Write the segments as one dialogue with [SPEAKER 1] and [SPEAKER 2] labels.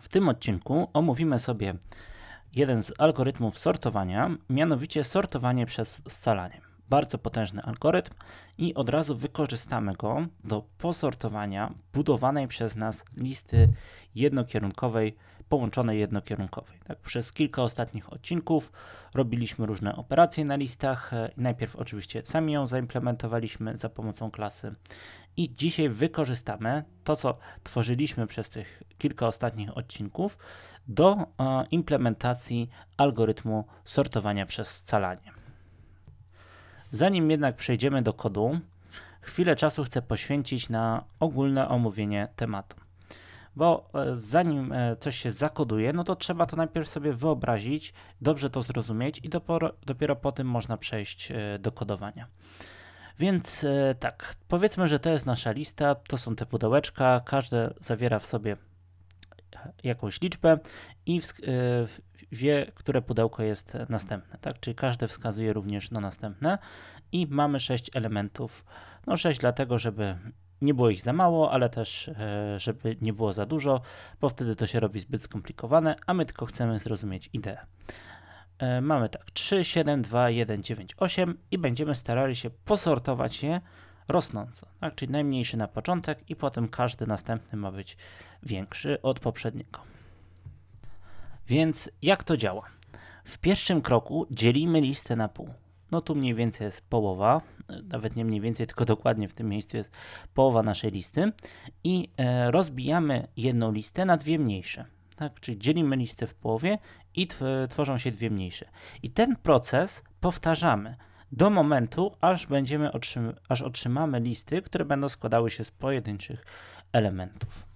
[SPEAKER 1] W tym odcinku omówimy sobie jeden z algorytmów sortowania, mianowicie sortowanie przez scalanie. Bardzo potężny algorytm i od razu wykorzystamy go do posortowania budowanej przez nas listy jednokierunkowej, połączonej jednokierunkowej. Tak, przez kilka ostatnich odcinków robiliśmy różne operacje na listach. E, najpierw oczywiście sami ją zaimplementowaliśmy za pomocą klasy i dzisiaj wykorzystamy to, co tworzyliśmy przez tych kilka ostatnich odcinków, do e, implementacji algorytmu sortowania przez scalanie. Zanim jednak przejdziemy do kodu, chwilę czasu chcę poświęcić na ogólne omówienie tematu. Bo e, zanim e, coś się zakoduje, no to trzeba to najpierw sobie wyobrazić, dobrze to zrozumieć i dopiero, dopiero po tym można przejść do kodowania. Więc e, tak, powiedzmy, że to jest nasza lista, to są te pudełeczka, każde zawiera w sobie jakąś liczbę i e, wie, które pudełko jest następne, tak? Czyli każde wskazuje również na następne i mamy 6 elementów. No 6 dlatego, żeby nie było ich za mało, ale też e, żeby nie było za dużo, bo wtedy to się robi zbyt skomplikowane, a my tylko chcemy zrozumieć ideę. E, mamy tak 3, 7, 2, 1, 9, 8 i będziemy starali się posortować je rosnąco, tak? czyli najmniejszy na początek i potem każdy następny ma być większy od poprzedniego. Więc jak to działa? W pierwszym kroku dzielimy listę na pół. No tu mniej więcej jest połowa, nawet nie mniej więcej, tylko dokładnie w tym miejscu jest połowa naszej listy i e, rozbijamy jedną listę na dwie mniejsze. Tak, czyli dzielimy listę w połowie i tworzą się dwie mniejsze. I ten proces powtarzamy do momentu, aż, będziemy otrzym aż otrzymamy listy, które będą składały się z pojedynczych elementów.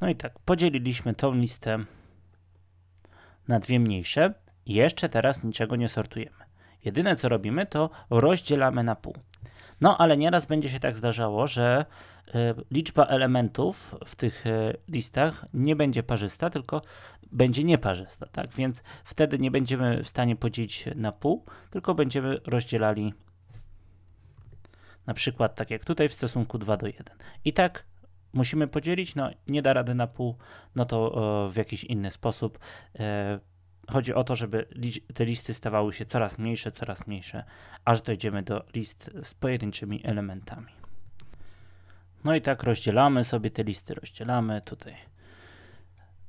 [SPEAKER 1] No i tak, podzieliliśmy tą listę na dwie mniejsze. Jeszcze teraz niczego nie sortujemy. Jedyne co robimy to rozdzielamy na pół. No ale nieraz będzie się tak zdarzało, że e, liczba elementów w tych e, listach nie będzie parzysta, tylko będzie nieparzysta, tak? Więc wtedy nie będziemy w stanie podzielić na pół, tylko będziemy rozdzielali na przykład tak jak tutaj w stosunku 2 do 1. I tak musimy podzielić, no nie da rady na pół, no to e, w jakiś inny sposób chodzi o to, żeby te listy stawały się coraz mniejsze, coraz mniejsze, aż dojdziemy do list z pojedynczymi elementami. No i tak rozdzielamy sobie te listy, rozdzielamy tutaj.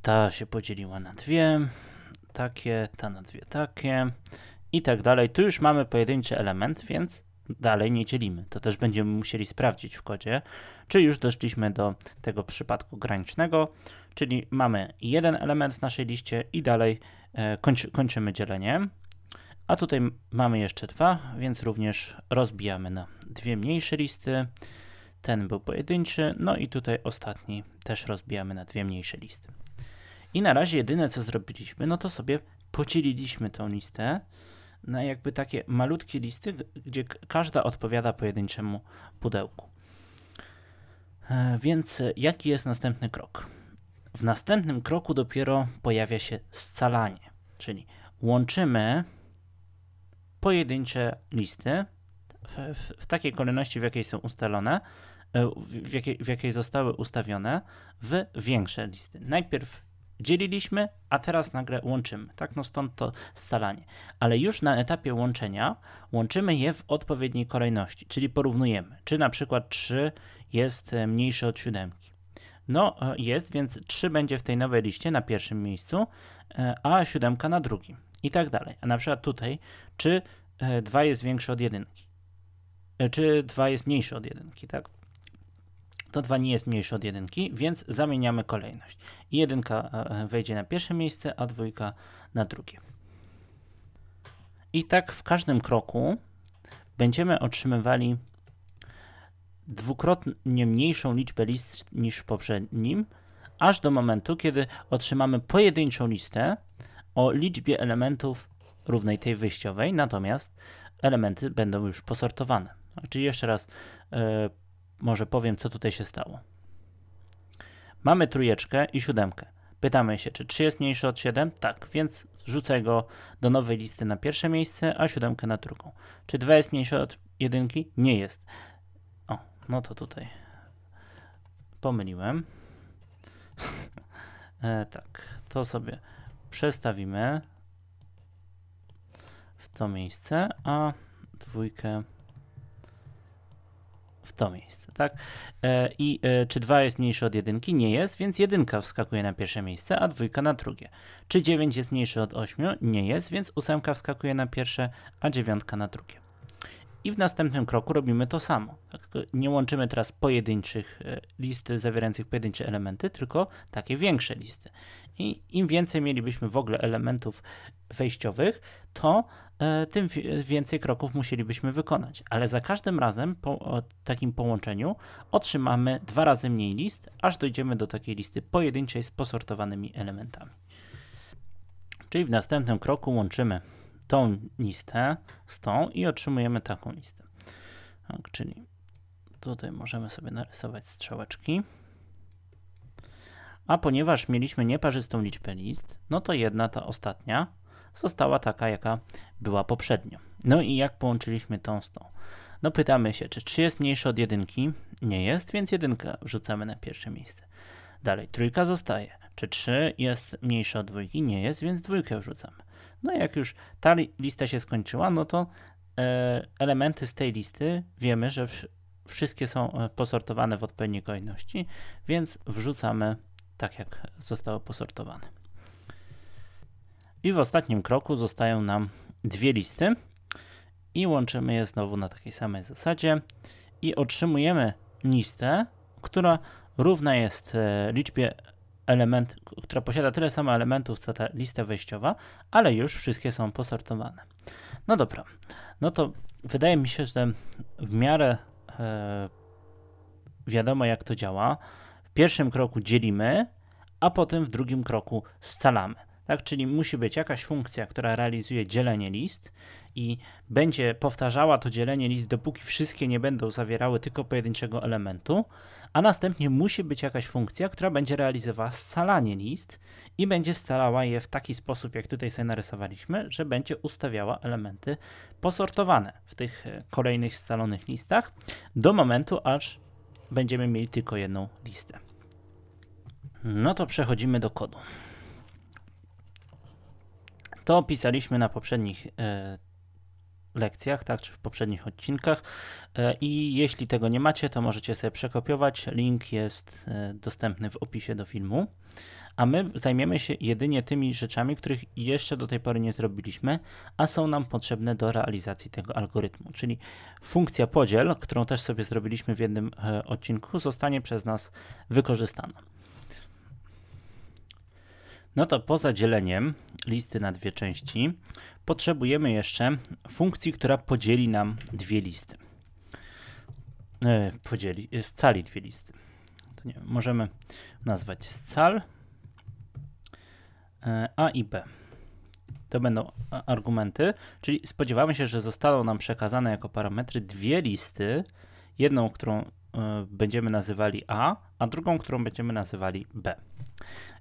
[SPEAKER 1] Ta się podzieliła na dwie, takie, ta na dwie takie i tak dalej. Tu już mamy pojedynczy element, więc dalej nie dzielimy. To też będziemy musieli sprawdzić w kodzie, czy już doszliśmy do tego przypadku granicznego, czyli mamy jeden element w naszej liście i dalej E, kończy, kończymy dzielenie. A tutaj mamy jeszcze dwa, więc również rozbijamy na dwie mniejsze listy. Ten był pojedynczy, no i tutaj ostatni też rozbijamy na dwie mniejsze listy. I na razie jedyne co zrobiliśmy, no to sobie podzieliliśmy tą listę na jakby takie malutkie listy, gdzie każda odpowiada pojedynczemu pudełku. E, więc jaki jest następny krok? W następnym kroku dopiero pojawia się scalanie, czyli łączymy pojedyncze listy w, w, w takiej kolejności, w jakiej są ustalone, e, w jakiej, w jakiej zostały ustawione, w większe listy. Najpierw dzieliliśmy, a teraz nagle łączymy. Tak, no stąd to scalanie. Ale już na etapie łączenia łączymy je w odpowiedniej kolejności, czyli porównujemy, czy na przykład 3 jest e, mniejsze od 7. No, e, jest, więc 3 będzie w tej nowej liście na pierwszym miejscu, e, a 7 na drugim i tak dalej. A na przykład tutaj, czy 2 e, jest większe od 1? Czy 2 jest mniejsze od 1, tak? To 2 nie jest mniejsze od 1, więc zamieniamy kolejność. I 1 wejdzie na pierwsze miejsce, a 2 na drugie. I tak w każdym kroku będziemy otrzymywali dwukrotnie mniejszą liczbę list niż w poprzednim, aż do momentu, kiedy otrzymamy pojedynczą listę o liczbie elementów równej tej wyjściowej, natomiast elementy będą już posortowane. Czyli znaczy, jeszcze raz yy, może powiem, co tutaj się stało. Mamy trójeczkę i siódemkę. Pytamy się, czy 3 jest mniejsze od 7? Tak, więc wrzucę go do nowej listy na pierwsze miejsce, a siódemkę na drugą. Czy 2 jest mniejsze od jedynki? Nie jest. No to tutaj pomyliłem. e, tak, to sobie przestawimy w to miejsce, a dwójkę w to miejsce, tak? E, I e, czy 2 jest mniejszy od 1? Nie jest, więc 1 wskakuje na pierwsze miejsce, a dwójka na drugie. Czy 9 jest mniejszy od 8? Nie jest, więc 8 wskakuje na pierwsze, a 9 na drugie. I w następnym kroku robimy to samo. Tak, nie łączymy teraz pojedynczych e, list zawierających pojedyncze elementy, tylko takie większe listy. I im więcej mielibyśmy w ogóle elementów wejściowych, to e, tym więcej kroków musielibyśmy wykonać. Ale za każdym razem po takim połączeniu otrzymamy dwa razy mniej list, aż dojdziemy do takiej listy pojedynczej z posortowanymi elementami. Czyli w następnym kroku łączymy tą listę z tą i otrzymujemy taką listę. Tak, czyli tutaj możemy sobie narysować strzałeczki. A ponieważ mieliśmy nieparzystą liczbę list, no to jedna ta ostatnia została taka, jaka była poprzednio. No i jak połączyliśmy tą z tą? No pytamy się, czy 3 jest mniejsze od jedynki? Nie jest, więc jedynkę wrzucamy na pierwsze miejsce. Dalej, trójka zostaje. Czy 3 jest mniejsze od dwójki? Nie jest, więc dwójkę wrzucamy. No i jak już ta lista się skończyła, no to e, elementy z tej listy wiemy, że wszystkie są e, posortowane w odpowiedniej kolejności, więc wrzucamy tak, jak zostało posortowane. I w ostatnim kroku zostają nam dwie listy i łączymy je znowu na takiej samej zasadzie i otrzymujemy listę, która równa jest e, liczbie element, która posiada tyle samo elementów, co ta lista wejściowa, ale już wszystkie są posortowane. No dobra, no to wydaje mi się, że w miarę e, wiadomo, jak to działa. W pierwszym kroku dzielimy, a potem w drugim kroku scalamy. Tak, czyli musi być jakaś funkcja, która realizuje dzielenie list i będzie powtarzała to dzielenie list, dopóki wszystkie nie będą zawierały tylko pojedynczego elementu a następnie musi być jakaś funkcja, która będzie realizowała scalanie list i będzie scalała je w taki sposób, jak tutaj sobie narysowaliśmy, że będzie ustawiała elementy posortowane w tych e, kolejnych scalonych listach do momentu, aż będziemy mieli tylko jedną listę. No to przechodzimy do kodu. To opisaliśmy na poprzednich y, lekcjach, tak, czy w poprzednich odcinkach. E, I jeśli tego nie macie, to możecie sobie przekopiować. Link jest e, dostępny w opisie do filmu. A my zajmiemy się jedynie tymi rzeczami, których jeszcze do tej pory nie zrobiliśmy, a są nam potrzebne do realizacji tego algorytmu. Czyli funkcja podziel, którą też sobie zrobiliśmy w jednym e, odcinku, zostanie przez nas wykorzystana. No to poza dzieleniem listy na dwie części potrzebujemy jeszcze funkcji, która podzieli nam dwie listy. E, podzieli, e, scali dwie listy. Nie, możemy nazwać scal e, A i B. To będą argumenty, czyli spodziewamy się, że zostaną nam przekazane jako parametry dwie listy. Jedną, którą e, będziemy nazywali A, a drugą, którą będziemy nazywali B.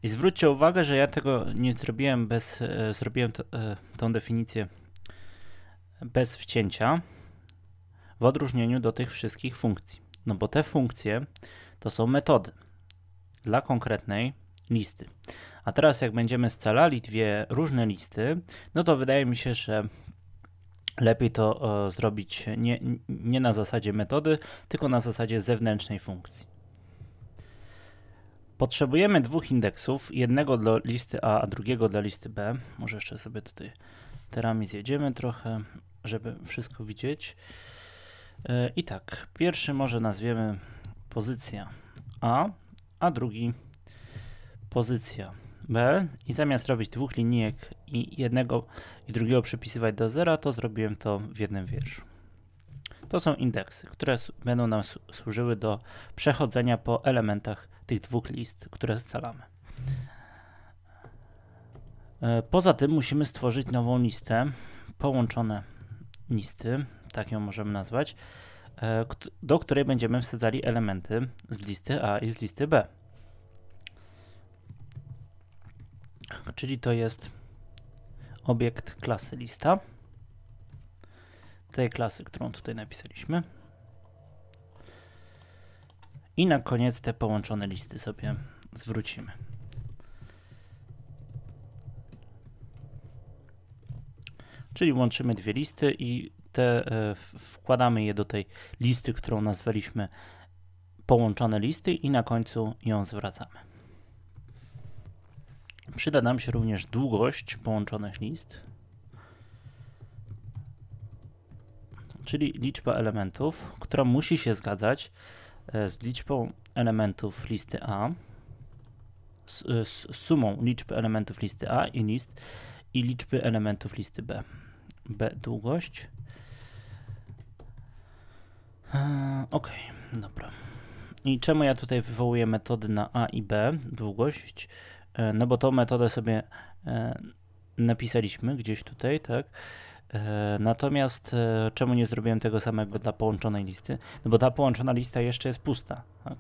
[SPEAKER 1] I zwróćcie uwagę, że ja tego nie zrobiłem bez, e, zrobiłem e, tą definicję bez wcięcia w odróżnieniu do tych wszystkich funkcji. No bo te funkcje to są metody dla konkretnej listy. A teraz jak będziemy scalali dwie różne listy, no to wydaje mi się, że lepiej to e, zrobić nie, nie na zasadzie metody, tylko na zasadzie zewnętrznej funkcji. Potrzebujemy dwóch indeksów, jednego dla listy A, a drugiego dla listy B. Może jeszcze sobie tutaj terami zjedziemy trochę, żeby wszystko widzieć. E, I tak, pierwszy może nazwiemy pozycja A, a drugi pozycja B. I zamiast robić dwóch linijek i jednego i drugiego przypisywać do zera, to zrobiłem to w jednym wierszu. To są indeksy, które będą nam służyły do przechodzenia po elementach tych dwóch list, które scalamy. E, poza tym musimy stworzyć nową listę, połączone listy, tak ją możemy nazwać, e, do której będziemy wsadzali elementy z listy A i z listy B. Czyli to jest obiekt klasy lista, tej klasy, którą tutaj napisaliśmy, i na koniec te połączone listy sobie zwrócimy. Czyli łączymy dwie listy i te e, wkładamy je do tej listy, którą nazwaliśmy połączone listy i na końcu ją zwracamy. Przyda nam się również długość połączonych list, czyli liczba elementów, która musi się zgadzać E, z liczbą elementów listy A, z, z e, sumą liczby elementów listy A i list i liczby elementów listy B. B długość. E, ok, dobra. I czemu ja tutaj wywołuję metody na A i B, długość? No bo tą metodę sobie napisaliśmy gdzieś tutaj, tak? E, natomiast e, czemu nie zrobiłem tego samego dla połączonej listy? No bo ta połączona lista jeszcze jest pusta. E,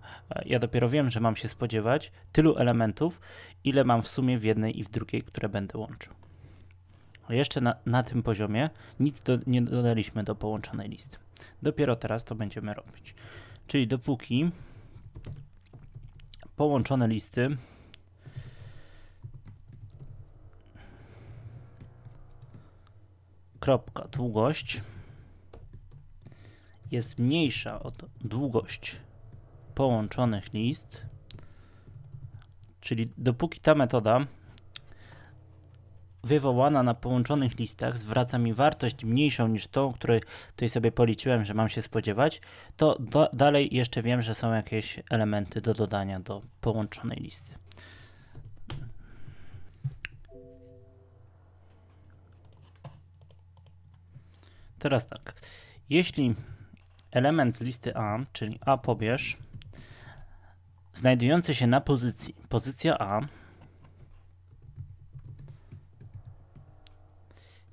[SPEAKER 1] ja dopiero wiem, że mam się spodziewać tylu elementów, ile mam w sumie w jednej i w drugiej, które będę łączył. Jeszcze na, na tym poziomie nic do, nie dodaliśmy do połączonej listy. Dopiero teraz to będziemy robić. Czyli dopóki połączone listy kropka, długość jest mniejsza od długość połączonych list, czyli dopóki ta metoda wywołana na połączonych listach zwraca mi wartość mniejszą niż tą, której tutaj sobie policzyłem, że mam się spodziewać, to do, dalej jeszcze wiem, że są jakieś elementy do dodania do połączonej listy. Teraz tak. Jeśli element z listy A, czyli A pobierz, znajdujący się na pozycji, pozycja A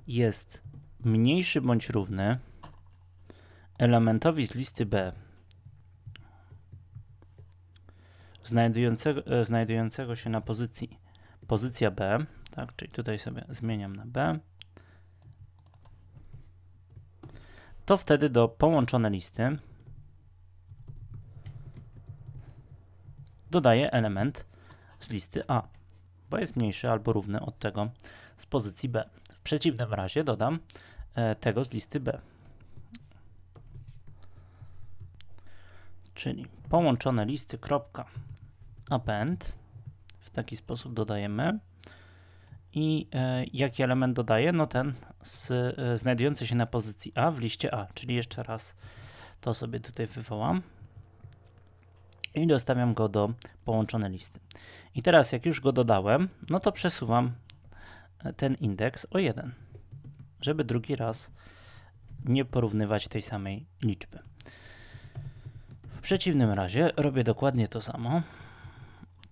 [SPEAKER 1] jest mniejszy bądź równy elementowi z listy B znajdującego, e, znajdującego się na pozycji pozycja B, tak, czyli tutaj sobie zmieniam na B to wtedy do połączone listy dodaję element z listy A, bo jest mniejszy albo równy od tego z pozycji B. W przeciwnym razie dodam e, tego z listy B. Czyli połączone listy append w taki sposób dodajemy i e, jaki element dodaję? No ten z, e, znajdujący się na pozycji A w liście A, czyli jeszcze raz to sobie tutaj wywołam i dostawiam go do połączonej listy. I teraz jak już go dodałem, no to przesuwam e, ten indeks o 1, żeby drugi raz nie porównywać tej samej liczby. W przeciwnym razie robię dokładnie to samo.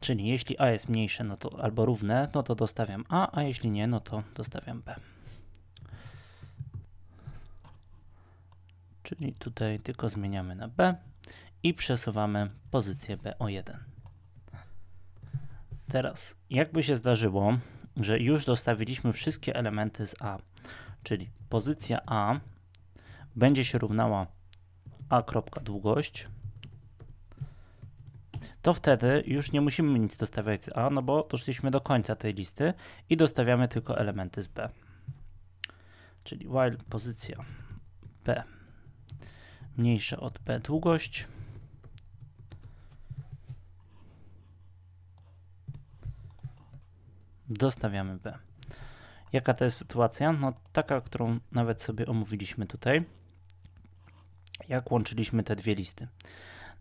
[SPEAKER 1] Czyli jeśli a jest mniejsze no to, albo równe, no to dostawiam a, a jeśli nie, no to dostawiam b. Czyli tutaj tylko zmieniamy na b i przesuwamy pozycję b o 1. Teraz, jakby się zdarzyło, że już dostawiliśmy wszystkie elementy z a, czyli pozycja a będzie się równała a kropka długość to wtedy już nie musimy nic dostawiać z A, no bo doszliśmy do końca tej listy i dostawiamy tylko elementy z B. Czyli while pozycja B mniejsza od B długość dostawiamy B. Jaka to jest sytuacja? No taka, którą nawet sobie omówiliśmy tutaj, jak łączyliśmy te dwie listy.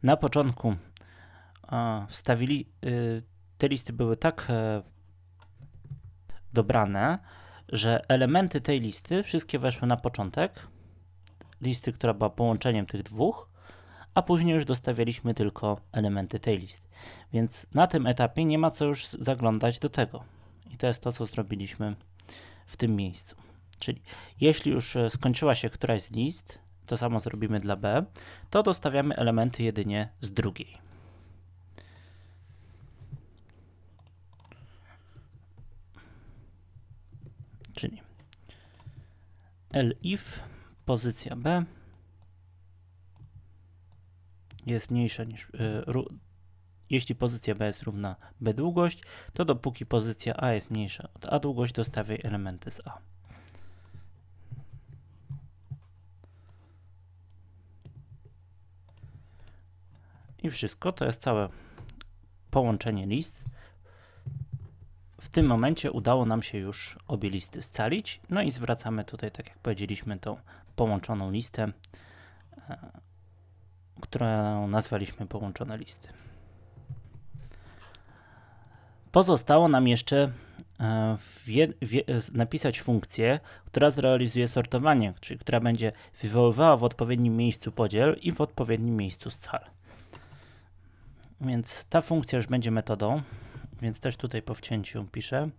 [SPEAKER 1] Na początku wstawili, y, te listy były tak e, dobrane, że elementy tej listy wszystkie weszły na początek, listy, która była połączeniem tych dwóch, a później już dostawialiśmy tylko elementy tej listy. Więc na tym etapie nie ma co już zaglądać do tego. I to jest to, co zrobiliśmy w tym miejscu. Czyli jeśli już e, skończyła się któraś z list, to samo zrobimy dla B, to dostawiamy elementy jedynie z drugiej. elif, pozycja B jest mniejsza niż, y, jeśli pozycja B jest równa B długość, to dopóki pozycja A jest mniejsza od A długość, dostawiaj elementy z A. I wszystko, to jest całe połączenie list tym momencie udało nam się już obie listy scalić. No i zwracamy tutaj, tak jak powiedzieliśmy, tą połączoną listę, e, którą nazwaliśmy połączone listy. Pozostało nam jeszcze e, wie, wie, napisać funkcję, która zrealizuje sortowanie, czyli która będzie wywoływała w odpowiednim miejscu podziel i w odpowiednim miejscu scal. Więc ta funkcja już będzie metodą więc też tutaj po wcięciu piszę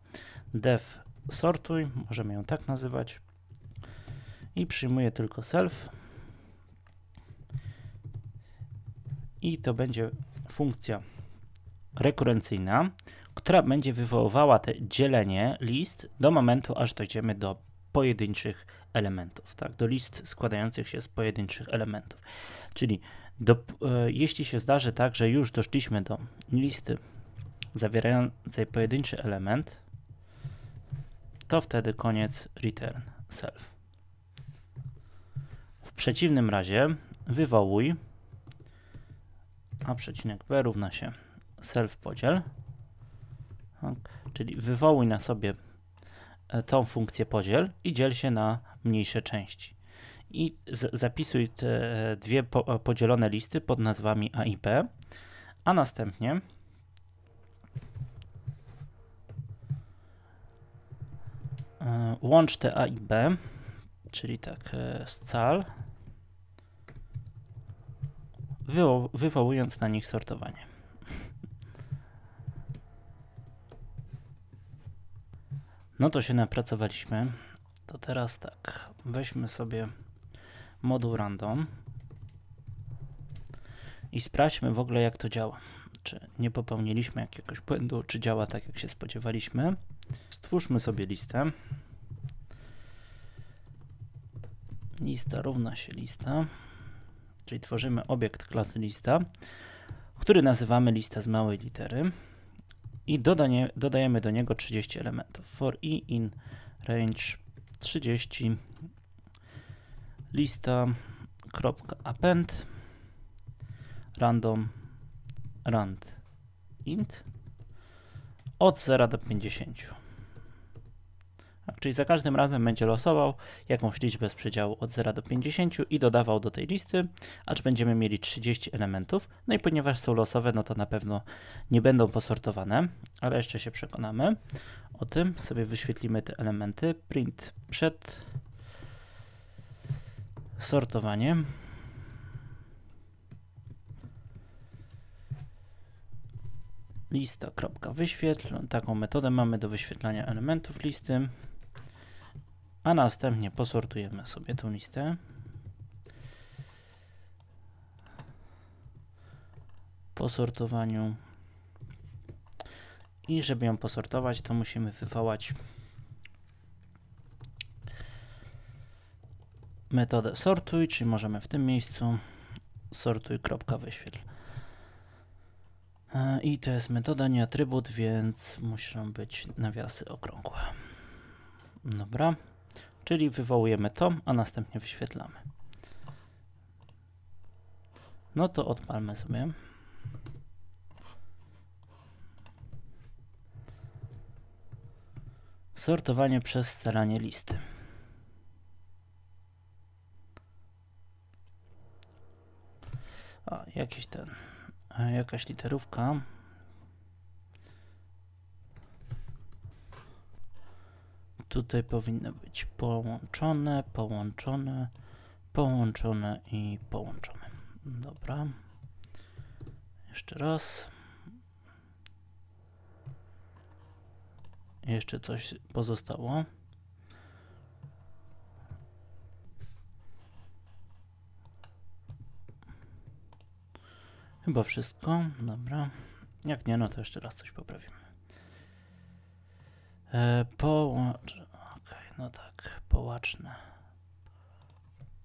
[SPEAKER 1] def sortuj, możemy ją tak nazywać i przyjmuję tylko self i to będzie funkcja rekurencyjna, która będzie wywoływała te dzielenie list do momentu, aż dojdziemy do pojedynczych elementów, tak, do list składających się z pojedynczych elementów. Czyli do, e, jeśli się zdarzy tak, że już doszliśmy do listy zawierającej pojedynczy element, to wtedy koniec return self. W przeciwnym razie wywołuj a przecinek b równa się self podziel, tak, czyli wywołuj na sobie e, tą funkcję podziel i dziel się na mniejsze części. I zapisuj te e, dwie po e, podzielone listy pod nazwami A i B, a następnie E, łącz te A i B, czyli tak scal, e, wywo wywołując na nich sortowanie. No to się napracowaliśmy. To teraz tak, weźmy sobie moduł random i sprawdźmy w ogóle jak to działa. Czy nie popełniliśmy jakiegoś błędu, czy działa tak jak się spodziewaliśmy. Stwórzmy sobie listę. lista równa się lista, czyli tworzymy obiekt klasy lista, który nazywamy lista z małej litery i dodanie, dodajemy do niego 30 elementów. For i in range 30 lista kropka append random rand int od 0 do 50 czyli za każdym razem będzie losował jakąś liczbę z przedziału od 0 do 50 i dodawał do tej listy, aż będziemy mieli 30 elementów. No i ponieważ są losowe, no to na pewno nie będą posortowane, ale jeszcze się przekonamy o tym. Sobie wyświetlimy te elementy. Print przed sortowaniem. lista.wyświetl. Taką metodę mamy do wyświetlania elementów listy a następnie posortujemy sobie tą listę. Po sortowaniu i żeby ją posortować to musimy wywołać metodę sortuj, czyli możemy w tym miejscu sortuj e, I to jest metoda, nie atrybut, więc muszą być nawiasy okrągłe. Dobra czyli wywołujemy to, a następnie wyświetlamy. No to odpalmy sobie. Sortowanie przez staranie listy. A, jakiś ten, jakaś literówka. Tutaj powinno być połączone, połączone, połączone i połączone. Dobra. Jeszcze raz. Jeszcze coś pozostało. Chyba wszystko. Dobra. Jak nie, no to jeszcze raz coś poprawimy. E, połącz. Okej, okay, no tak, połaczne.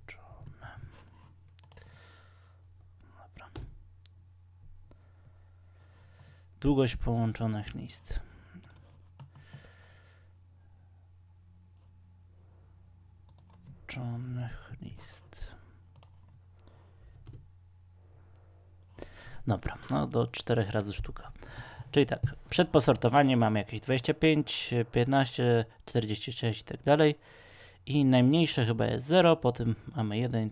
[SPEAKER 1] Połączone. Dobra. Długość połączonych list. Połączonych list. Dobra, no do czterech razy sztuka. Czyli tak, przed posortowaniem mamy jakieś 25, 15, 46 i tak dalej. I najmniejsze chyba jest 0, potem mamy 1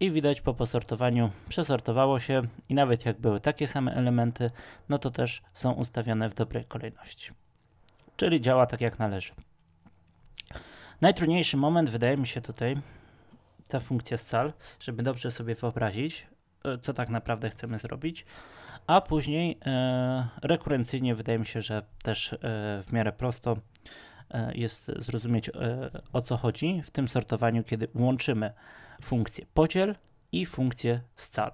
[SPEAKER 1] i widać po posortowaniu przesortowało się i nawet jak były takie same elementy, no to też są ustawione w dobrej kolejności. Czyli działa tak jak należy. Najtrudniejszy moment wydaje mi się tutaj ta funkcja scal, żeby dobrze sobie wyobrazić, e, co tak naprawdę chcemy zrobić a później e, rekurencyjnie wydaje mi się, że też e, w miarę prosto e, jest zrozumieć e, o co chodzi w tym sortowaniu, kiedy łączymy funkcję podziel i funkcję scal.